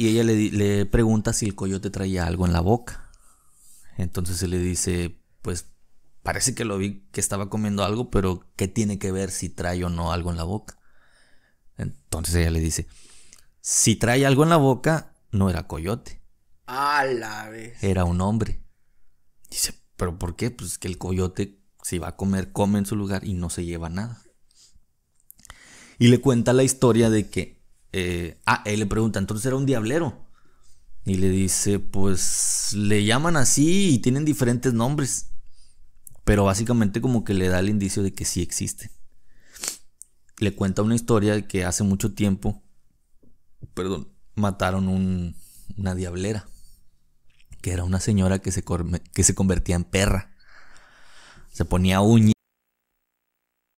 Y ella le, pregunta si el coyote traía algo en la boca. Entonces él le dice, pues parece que lo vi que estaba comiendo algo, pero ¿qué tiene que ver si trae o no algo en la boca? Entonces ella le dice, si trae algo en la boca, no era coyote. A la vez. Era un hombre. Dice, ¿pero por qué? Pues que el coyote, si va a comer, come en su lugar y no se lleva nada. Y le cuenta la historia de que eh, ah, él le pregunta, entonces era un diablero. Y le dice, pues le llaman así y tienen diferentes nombres. Pero básicamente como que le da el indicio de que sí existe Le cuenta una historia de que hace mucho tiempo, perdón, mataron una diablera. Que era una señora que se, que se convertía en perra. Se ponía uñas.